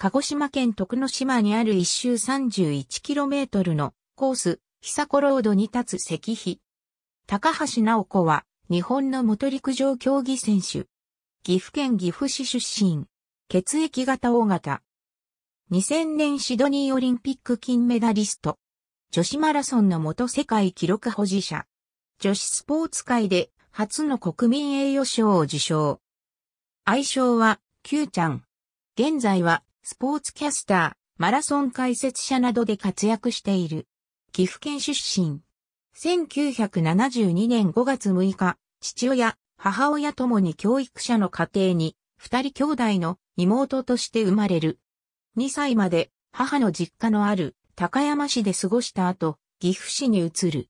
鹿児島県徳之島にある一周 31km のコース、久子ロードに立つ石碑。高橋直子は日本の元陸上競技選手。岐阜県岐阜市出身。血液型 O 型。2000年シドニーオリンピック金メダリスト。女子マラソンの元世界記録保持者。女子スポーツ界で初の国民栄誉賞を受賞。愛称は、Q ちゃん。現在は、スポーツキャスター、マラソン解説者などで活躍している。岐阜県出身。1972年5月6日、父親、母親ともに教育者の家庭に、二人兄弟の妹として生まれる。2歳まで母の実家のある高山市で過ごした後、岐阜市に移る。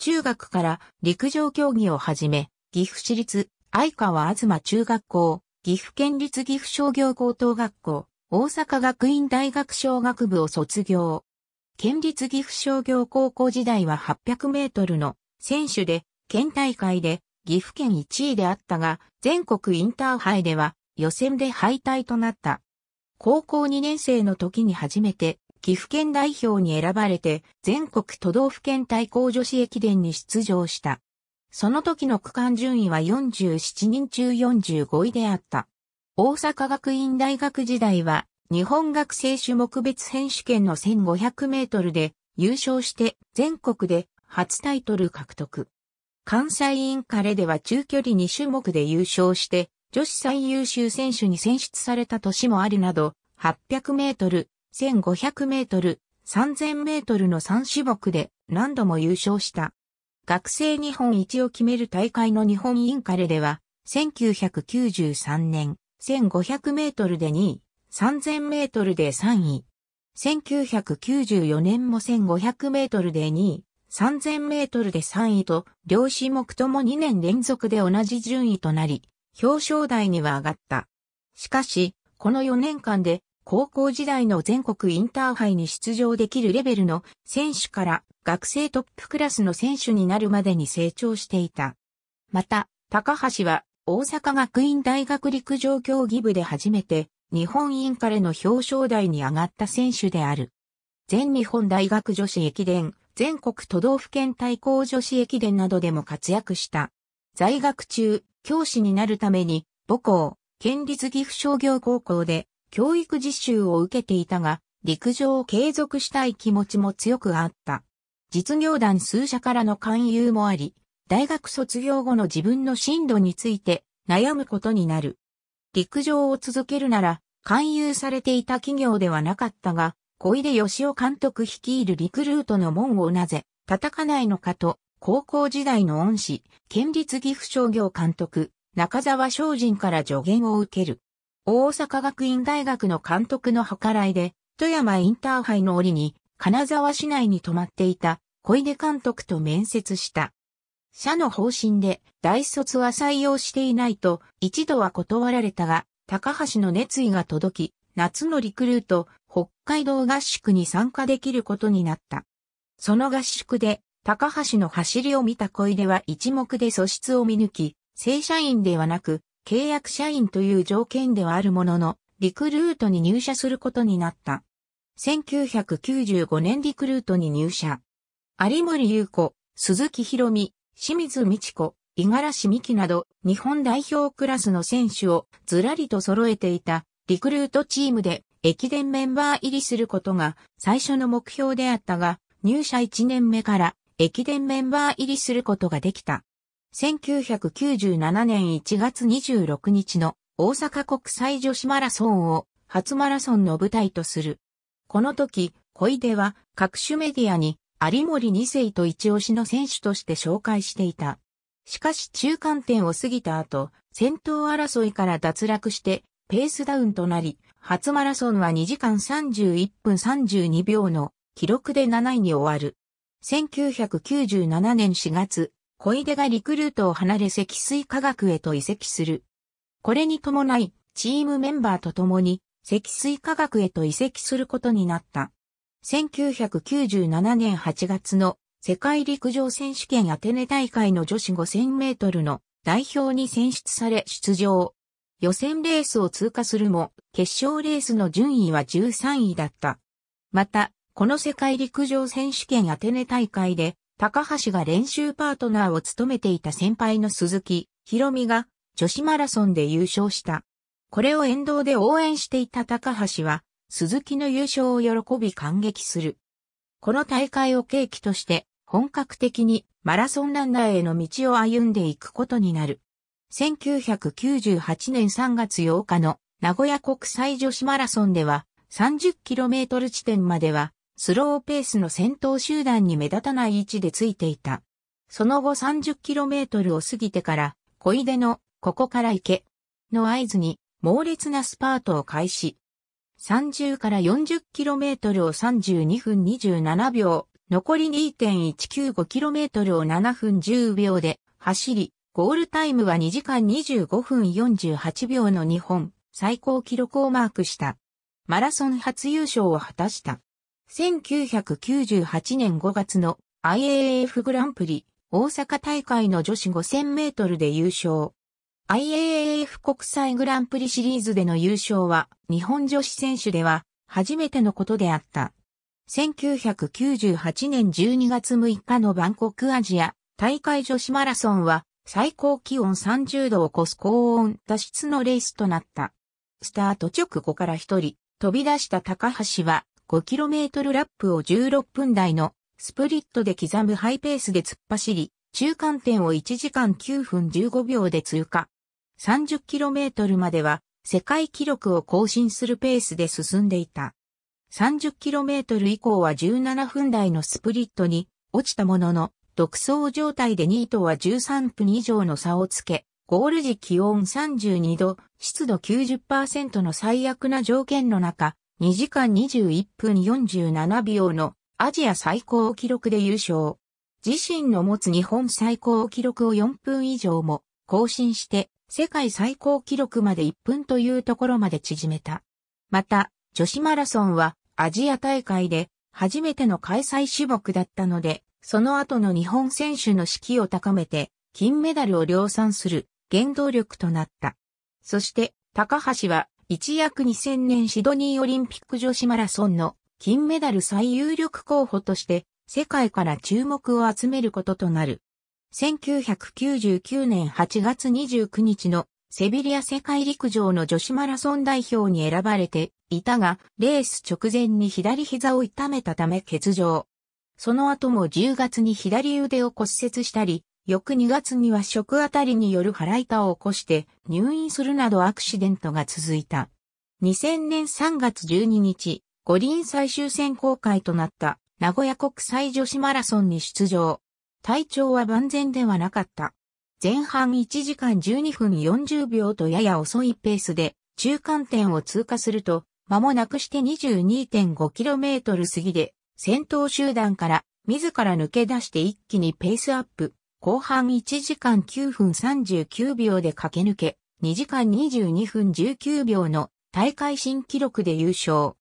中学から陸上競技を始め、岐阜市立相川東中学校、岐阜県立岐阜商業高等学校、大阪学院大学商学部を卒業。県立岐阜商業高校時代は800メートルの選手で、県大会で岐阜県1位であったが、全国インターハイでは予選で敗退となった。高校2年生の時に初めて岐阜県代表に選ばれて全国都道府県対抗女子駅伝に出場した。その時の区間順位は47人中45位であった。大阪学院大学時代は、日本学生種目別選手権の1500メートルで優勝して全国で初タイトル獲得。関西インカレでは中距離2種目で優勝して女子最優秀選手に選出された年もあるなど800メートル、1500メートル、3000メートルの3種目で何度も優勝した。学生日本一を決める大会の日本インカレでは1993年1500メートルで2位、3000メートルで3位。1994年も1500メートルで2位、3000メートルで3位と、両種目とも2年連続で同じ順位となり、表彰台には上がった。しかし、この4年間で、高校時代の全国インターハイに出場できるレベルの選手から学生トップクラスの選手になるまでに成長していた。また、高橋は大阪学院大学陸上競技部で初めて日本インカレの表彰台に上がった選手である。全日本大学女子駅伝、全国都道府県対抗女子駅伝などでも活躍した。在学中、教師になるために母校、県立岐阜商業高校で教育実習を受けていたが、陸上を継続したい気持ちも強くあった。実業団数社からの勧誘もあり、大学卒業後の自分の進路について悩むことになる。陸上を続けるなら、勧誘されていた企業ではなかったが、小出義雄監督率いるリクルートの門をなぜ叩かないのかと、高校時代の恩師、県立岐阜商業監督、中沢昌人から助言を受ける。大阪学院大学の監督の計らいで、富山インターハイの折に、金沢市内に泊まっていた小出監督と面接した。社の方針で大卒は採用していないと一度は断られたが、高橋の熱意が届き、夏のリクルート、北海道合宿に参加できることになった。その合宿で、高橋の走りを見た小出は一目で素質を見抜き、正社員ではなく、契約社員という条件ではあるものの、リクルートに入社することになった。1995年リクルートに入社。有森優子、鈴木博美、清水美智子、五十嵐美希など日本代表クラスの選手をずらりと揃えていたリクルートチームで駅伝メンバー入りすることが最初の目標であったが入社1年目から駅伝メンバー入りすることができた。1997年1月26日の大阪国際女子マラソンを初マラソンの舞台とする。この時、小出は各種メディアに有森二世と一押しの選手として紹介していた。しかし中間点を過ぎた後、戦闘争いから脱落してペースダウンとなり、初マラソンは2時間31分32秒の記録で7位に終わる。1997年4月、小出がリクルートを離れ積水化学へと移籍する。これに伴い、チームメンバーと共に積水化学へと移籍することになった。1997年8月の世界陸上選手権アテネ大会の女子5000メートルの代表に選出され出場。予選レースを通過するも、決勝レースの順位は13位だった。また、この世界陸上選手権アテネ大会で、高橋が練習パートナーを務めていた先輩の鈴木、ひろみが、女子マラソンで優勝した。これを沿道で応援していた高橋は、鈴木の優勝を喜び感激する。この大会を契機として、本格的にマラソンランナーへの道を歩んでいくことになる。1998年3月8日の名古屋国際女子マラソンでは 30km 地点まではスローペースの先頭集団に目立たない位置でついていた。その後 30km を過ぎてから小出のここから行けの合図に猛烈なスパートを開始。30から 40km を32分27秒、残り 2.195km を7分10秒で走り、ゴールタイムは2時間25分48秒の日本最高記録をマークした。マラソン初優勝を果たした。1998年5月の IAAF グランプリ大阪大会の女子5000メートルで優勝。IAAF 国際グランプリシリーズでの優勝は日本女子選手では初めてのことであった。1998年12月6日のバンコクアジア大会女子マラソンは最高気温30度を超す高温脱出のレースとなった。スタート直後から一人飛び出した高橋は 5km ラップを16分台のスプリットで刻むハイペースで突っ走り、中間点を1時間9分15秒で通過。30km までは世界記録を更新するペースで進んでいた。30km 以降は17分台のスプリットに落ちたものの、独走状態で2位とは13分以上の差をつけ、ゴール時気温32度、湿度90%の最悪な条件の中、2時間21分47秒のアジア最高記録で優勝。自身の持つ日本最高記録を4分以上も更新して世界最高記録まで1分というところまで縮めた。また、女子マラソンはアジア大会で初めての開催種目だったので、その後の日本選手の士気を高めて、金メダルを量産する原動力となった。そして、高橋は一躍2000年シドニーオリンピック女子マラソンの金メダル最有力候補として世界から注目を集めることとなる。1999年8月29日のセビリア世界陸上の女子マラソン代表に選ばれていたが、レース直前に左膝を痛めたため欠場。その後も10月に左腕を骨折したり、翌2月には食あたりによる腹痛を起こして入院するなどアクシデントが続いた。2000年3月12日、五輪最終選考会となった名古屋国際女子マラソンに出場。体調は万全ではなかった。前半1時間12分40秒とやや遅いペースで中間点を通過すると、間もなくして 22.5km 過ぎで先頭集団から自ら抜け出して一気にペースアップ。後半1時間9分39秒で駆け抜け、2時間22分19秒の大会新記録で優勝。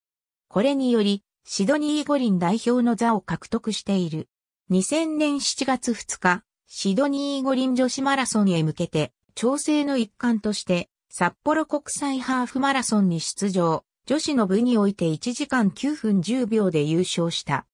これにより、シドニー五輪代表の座を獲得している。2000年7月2日、シドニー五輪女子マラソンへ向けて、調整の一環として、札幌国際ハーフマラソンに出場、女子の部において1時間9分10秒で優勝した。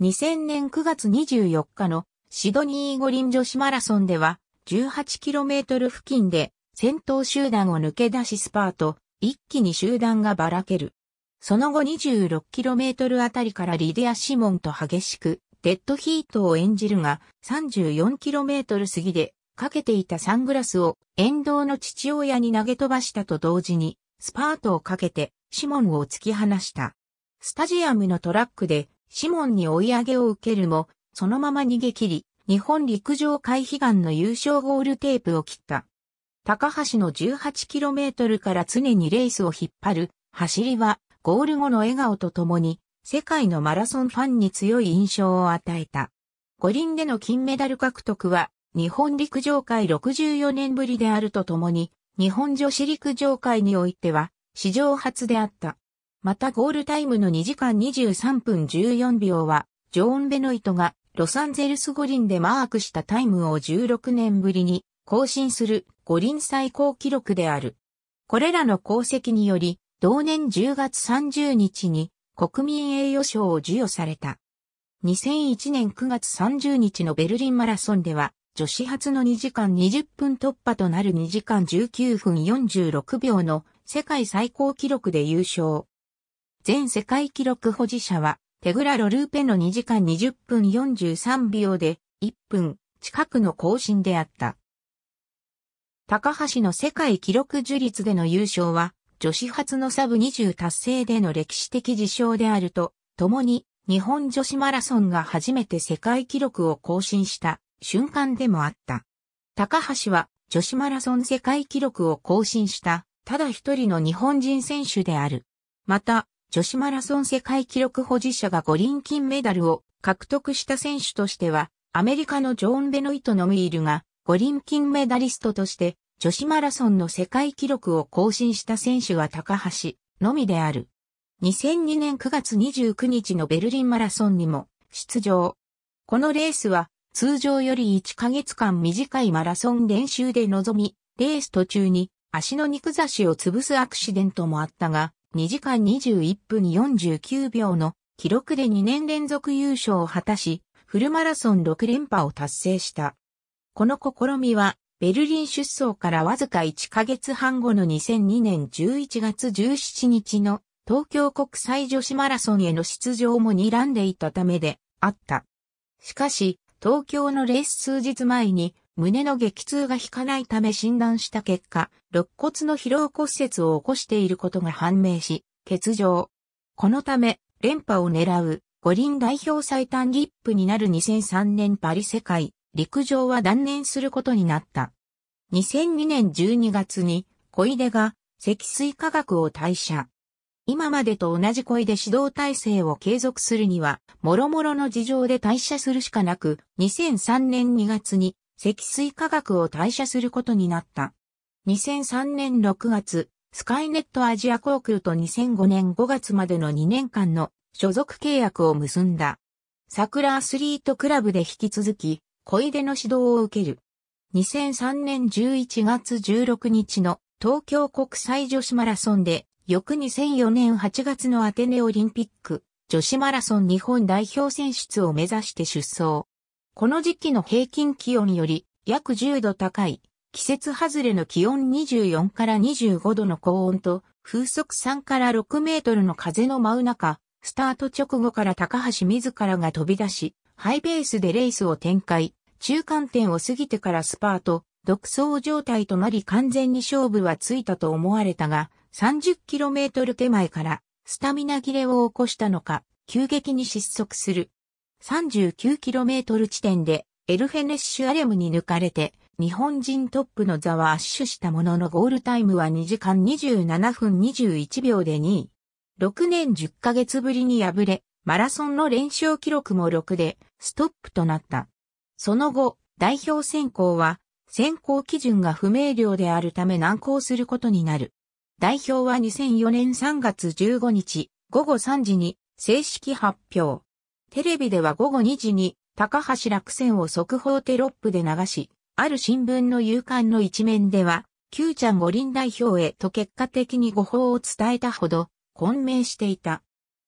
2000年9月24日のシドニー五輪女子マラソンでは、18km 付近で先頭集団を抜け出しスパート、一気に集団がばらける。その後 26km あたりからリディア・シモンと激しくデッドヒートを演じるが、34km 過ぎで、かけていたサングラスを沿道の父親に投げ飛ばしたと同時に、スパートをかけて、シモンを突き放した。スタジアムのトラックで、シモンに追い上げを受けるも、そのまま逃げ切り、日本陸上会悲願の優勝ゴールテープを切った。高橋の 18km から常にレースを引っ張る、走りは、ゴール後の笑顔とともに、世界のマラソンファンに強い印象を与えた。五輪での金メダル獲得は、日本陸上界64年ぶりであるとともに、日本女子陸上界においては、史上初であった。またゴールタイムの2時間23分14秒は、ジョーン・ベノイトがロサンゼルス五輪でマークしたタイムを16年ぶりに更新する五輪最高記録である。これらの功績により、同年10月30日に国民栄誉賞を授与された。2001年9月30日のベルリンマラソンでは、女子初の2時間20分突破となる2時間19分46秒の世界最高記録で優勝。全世界記録保持者は、テグラ・ロルーペの2時間20分43秒で、1分近くの更新であった。高橋の世界記録樹立での優勝は、女子初のサブ20達成での歴史的事象であると、共に日本女子マラソンが初めて世界記録を更新した瞬間でもあった。高橋は女子マラソン世界記録を更新したただ一人の日本人選手である。また、女子マラソン世界記録保持者が五輪金メダルを獲得した選手としては、アメリカのジョーン・ベノイト・ノミールが五輪金メダリストとして女子マラソンの世界記録を更新した選手は高橋のみである。2002年9月29日のベルリンマラソンにも出場。このレースは通常より1ヶ月間短いマラソン練習で臨み、レース途中に足の肉差しを潰すアクシデントもあったが、2時間21分49秒の記録で2年連続優勝を果たし、フルマラソン6連覇を達成した。この試みはベルリン出走からわずか1ヶ月半後の2002年11月17日の東京国際女子マラソンへの出場も睨んでいたためであった。しかし、東京のレース数日前に胸の激痛が引かないため診断した結果、肋骨の疲労骨折を起こしていることが判明し、欠場。このため、連覇を狙う五輪代表最短リップになる2003年パリ世界陸上は断念することになった。2002年12月に小出が積水化学を退社。今までと同じ小出指導体制を継続するには、もろもろの事情で退社するしかなく、2003年2月に積水化学を退社することになった。2003年6月、スカイネットアジア航空と2005年5月までの2年間の所属契約を結んだ。桜アスリートクラブで引き続き、小出の指導を受ける。2003年11月16日の東京国際女子マラソンで、翌2004年8月のアテネオリンピック、女子マラソン日本代表選出を目指して出走。この時期の平均気温より約10度高い、季節外れの気温24から25度の高温と、風速3から6メートルの風の真う中、スタート直後から高橋自らが飛び出し、ハイペースでレースを展開、中間点を過ぎてからスパート、独走状態となり完全に勝負はついたと思われたが、30km 手前からスタミナ切れを起こしたのか、急激に失速する。39km 地点でエルフェネッシュアレムに抜かれて、日本人トップの座は圧手したもののゴールタイムは2時間27分21秒で2位。6年10ヶ月ぶりに敗れ、マラソンの連勝記録も6で、ストップとなった。その後、代表選考は、選考基準が不明瞭であるため難航することになる。代表は2004年3月15日、午後3時に正式発表。テレビでは午後2時に高橋落選を速報テロップで流し、ある新聞の夕刊の一面では、Q ちゃん五輪代表へと結果的に誤報を伝えたほど混迷していた。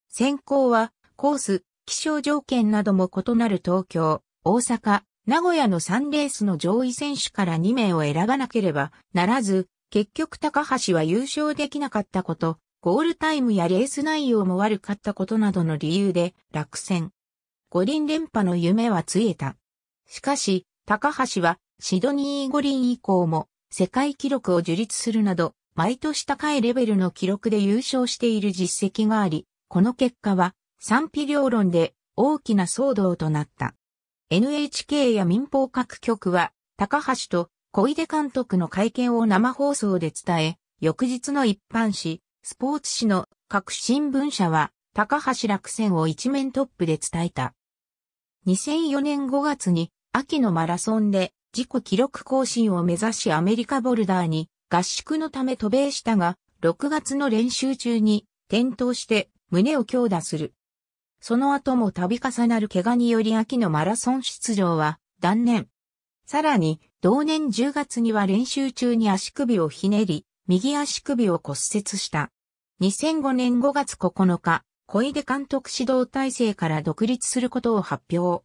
選考はコース、気象条件なども異なる東京、大阪、名古屋の3レースの上位選手から2名を選ばなければならず、結局高橋は優勝できなかったこと、ゴールタイムやレース内容も悪かったことなどの理由で落選。五輪連覇の夢はついえた。しかし、高橋はシドニー五輪以降も世界記録を樹立するなど、毎年高いレベルの記録で優勝している実績があり、この結果は賛否両論で大きな騒動となった。NHK や民放各局は、高橋と小出監督の会見を生放送で伝え、翌日の一般紙、スポーツ紙の各新聞社は、高橋落選を一面トップで伝えた。2004年5月に秋のマラソンで自己記録更新を目指しアメリカボルダーに合宿のため渡米したが、6月の練習中に転倒して胸を強打するその後も度重なる怪我により秋のマラソン出場は断念。さらに、同年10月には練習中に足首をひねり、右足首を骨折した。2005年5月9日、小出監督指導体制から独立することを発表。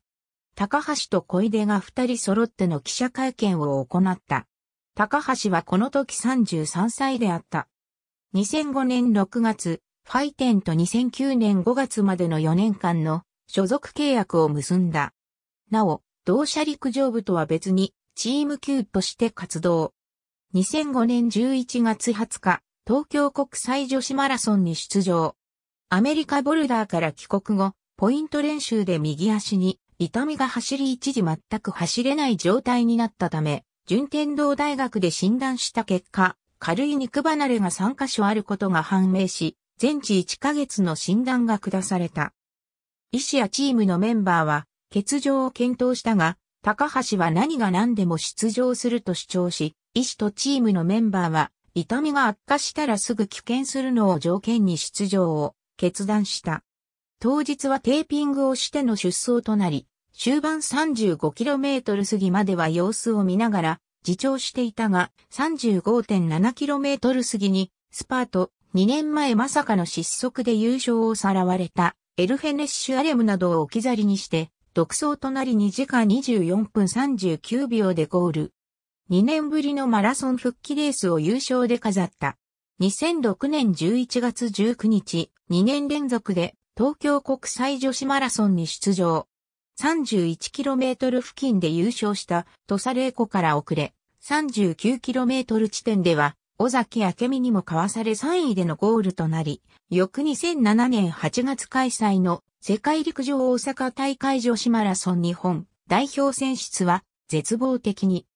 高橋と小出が二人揃っての記者会見を行った。高橋はこの時33歳であった。2005年6月、ファイテンと2009年5月までの4年間の所属契約を結んだ。なお、同社陸上部とは別に、チーム級として活動。2005年11月20日、東京国際女子マラソンに出場。アメリカボルダーから帰国後、ポイント練習で右足に痛みが走り一時全く走れない状態になったため、順天堂大学で診断した結果、軽い肉離れが3カ所あることが判明し、全治1ヶ月の診断が下された。医師やチームのメンバーは、欠場を検討したが、高橋は何が何でも出場すると主張し、医師とチームのメンバーは、痛みが悪化したらすぐ危険するのを条件に出場を決断した。当日はテーピングをしての出走となり、終盤 35km 過ぎまでは様子を見ながら、自重していたが、35.7km 過ぎに、スパート、2年前まさかの失速で優勝をさらわれたエルフェネッシュアレムなどを置き去りにして、独走となり2時間24分39秒でゴール。2年ぶりのマラソン復帰レースを優勝で飾った。2006年11月19日、2年連続で東京国際女子マラソンに出場。31km 付近で優勝したサレ玲コから遅れ、39km 地点では尾崎明美にも交わされ3位でのゴールとなり、翌2007年8月開催の世界陸上大阪大会女子マラソン日本代表選出は絶望的に。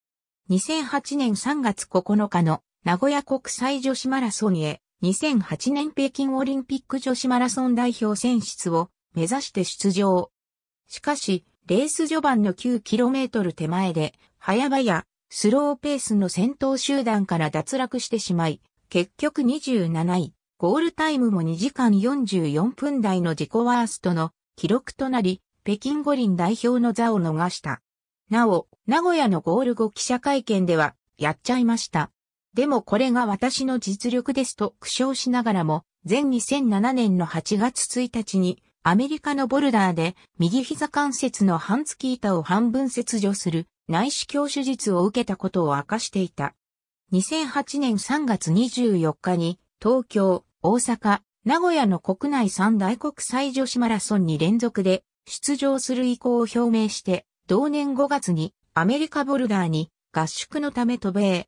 2008年3月9日の名古屋国際女子マラソンへ2008年北京オリンピック女子マラソン代表選出を目指して出場。しかし、レース序盤の 9km 手前で、早々、スローペースの先頭集団から脱落してしまい、結局27位、ゴールタイムも2時間44分台の自己ワーストの記録となり、北京五輪代表の座を逃した。なお、名古屋のゴール後記者会見では、やっちゃいました。でもこれが私の実力ですと苦笑しながらも、前2007年の8月1日に、アメリカのボルダーで右膝関節の半月板を半分切除する内視鏡手術を受けたことを明かしていた。2008年3月24日に東京、大阪、名古屋の国内三大国際女子マラソンに連続で出場する意向を表明して、同年5月にアメリカボルダーに合宿のため渡米。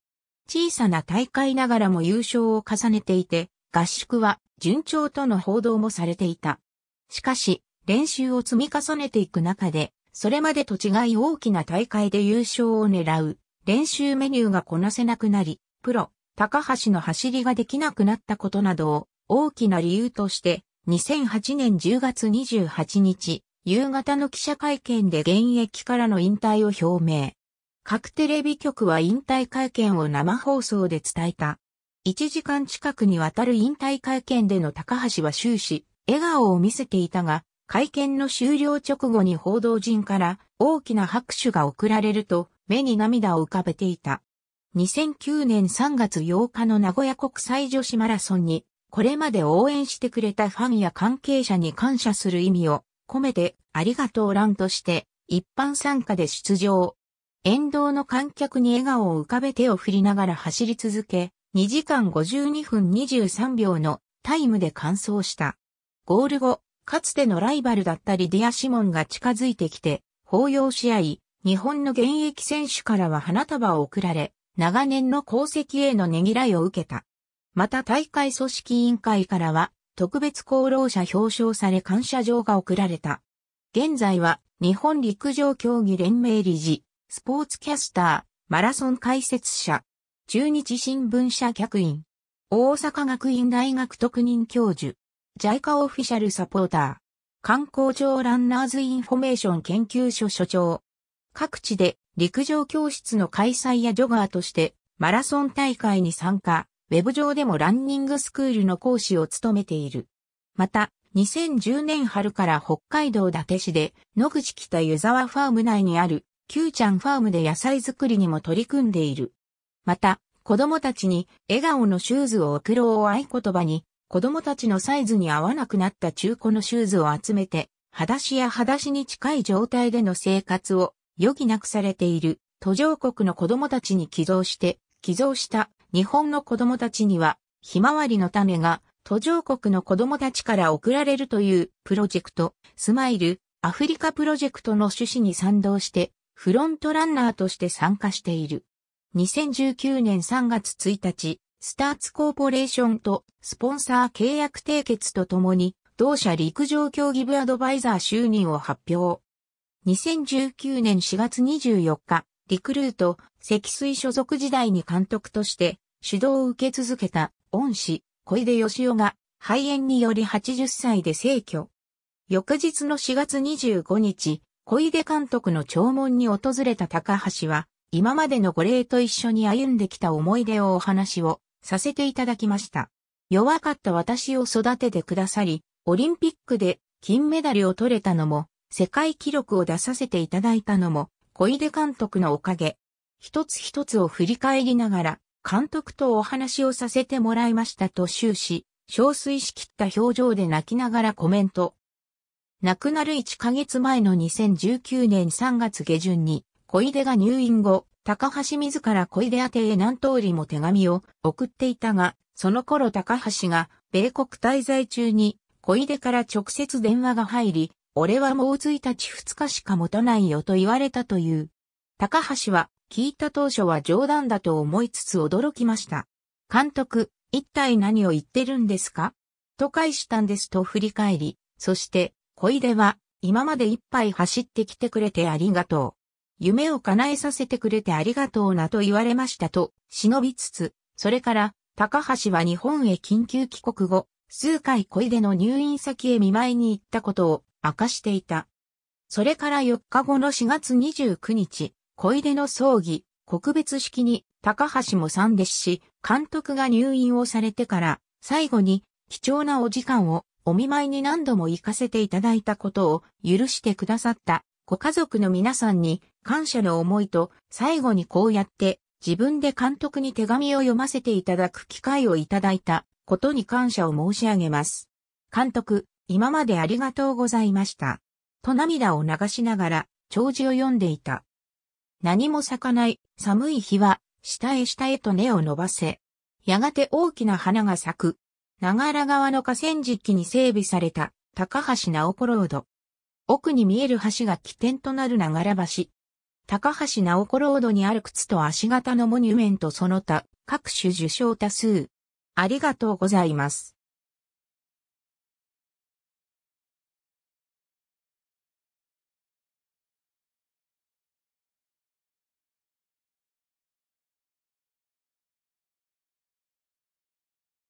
小さな大会ながらも優勝を重ねていて、合宿は順調との報道もされていた。しかし、練習を積み重ねていく中で、それまでと違い大きな大会で優勝を狙う練習メニューがこなせなくなり、プロ、高橋の走りができなくなったことなどを大きな理由として、2008年10月28日、夕方の記者会見で現役からの引退を表明。各テレビ局は引退会見を生放送で伝えた。1時間近くにわたる引退会見での高橋は終始、笑顔を見せていたが、会見の終了直後に報道陣から大きな拍手が送られると目に涙を浮かべていた。2009年3月8日の名古屋国際女子マラソンにこれまで応援してくれたファンや関係者に感謝する意味を込めてありがとう欄として一般参加で出場。沿道の観客に笑顔を浮かべ手を振りながら走り続け、2時間52分23秒のタイムで完走した。ゴール後、かつてのライバルだったリディア・シモンが近づいてきて、抱擁し合い、日本の現役選手からは花束を贈られ、長年の功績へのねぎらいを受けた。また大会組織委員会からは、特別功労者表彰され感謝状が贈られた。現在は、日本陸上競技連盟理事、スポーツキャスター、マラソン解説者、中日新聞社客員、大阪学院大学特任教授、ジャイカオフィシャルサポーター。観光庁ランナーズインフォメーション研究所所長。各地で陸上教室の開催やジョガーとしてマラソン大会に参加、ウェブ上でもランニングスクールの講師を務めている。また、2010年春から北海道伊達市で野口北湯沢ファーム内にある Q ちゃんファームで野菜作りにも取り組んでいる。また、子供たちに笑顔のシューズを贈ろうを合言葉に子供たちのサイズに合わなくなった中古のシューズを集めて、裸足や裸足に近い状態での生活を余儀なくされている途上国の子供たちに寄贈して、寄贈した日本の子供たちには、ひまわりの種が途上国の子供たちから送られるというプロジェクト、スマイル、アフリカプロジェクトの趣旨に賛同して、フロントランナーとして参加している。2019年3月1日、スターツコーポレーションとスポンサー契約締結とともに、同社陸上競技部アドバイザー就任を発表。2019年4月24日、リクルート、積水所属時代に監督として指導を受け続けた恩師、小出義雄が肺炎により80歳で逝去。翌日の4月25日、小出監督の弔問に訪れた高橋は、今までの御礼と一緒に歩んできた思い出をお話をさせていただきました。弱かった私を育ててくださり、オリンピックで金メダルを取れたのも、世界記録を出させていただいたのも、小出監督のおかげ。一つ一つを振り返りながら、監督とお話をさせてもらいましたと終始、憔悴しきった表情で泣きながらコメント。亡くなる1ヶ月前の2019年3月下旬に、小出が入院後、高橋自ら小出宛へ何通りも手紙を送っていたが、その頃高橋が米国滞在中に小出から直接電話が入り、俺はもう1日2日しか持たないよと言われたという。高橋は聞いた当初は冗談だと思いつつ驚きました。監督、一体何を言ってるんですかと返したんですと振り返り、そして、小出は今まで一杯走ってきてくれてありがとう。夢を叶えさせてくれてありがとうなと言われましたと、忍びつつ、それから、高橋は日本へ緊急帰国後、数回小出の入院先へ見舞いに行ったことを明かしていた。それから4日後の4月29日、小出の葬儀、告別式に高橋も参列し、監督が入院をされてから、最後に貴重なお時間をお見舞いに何度も行かせていただいたことを許してくださったご家族の皆さんに感謝の思いと、最後にこうやって自分で監督に手紙を読ませていただく機会をいただいたことに感謝を申し上げます。監督、今までありがとうございました。と涙を流しながら、長寿を読んでいた。何も咲かない寒い日は、下へ下へと根を伸ばせ。やがて大きな花が咲く。長良川の河川敷に整備された高橋直子ロード。奥に見える橋が起点となる長良橋。高橋直子ロードにある靴と足型のモニュメントその他、各種受賞多数。ありがとうございます。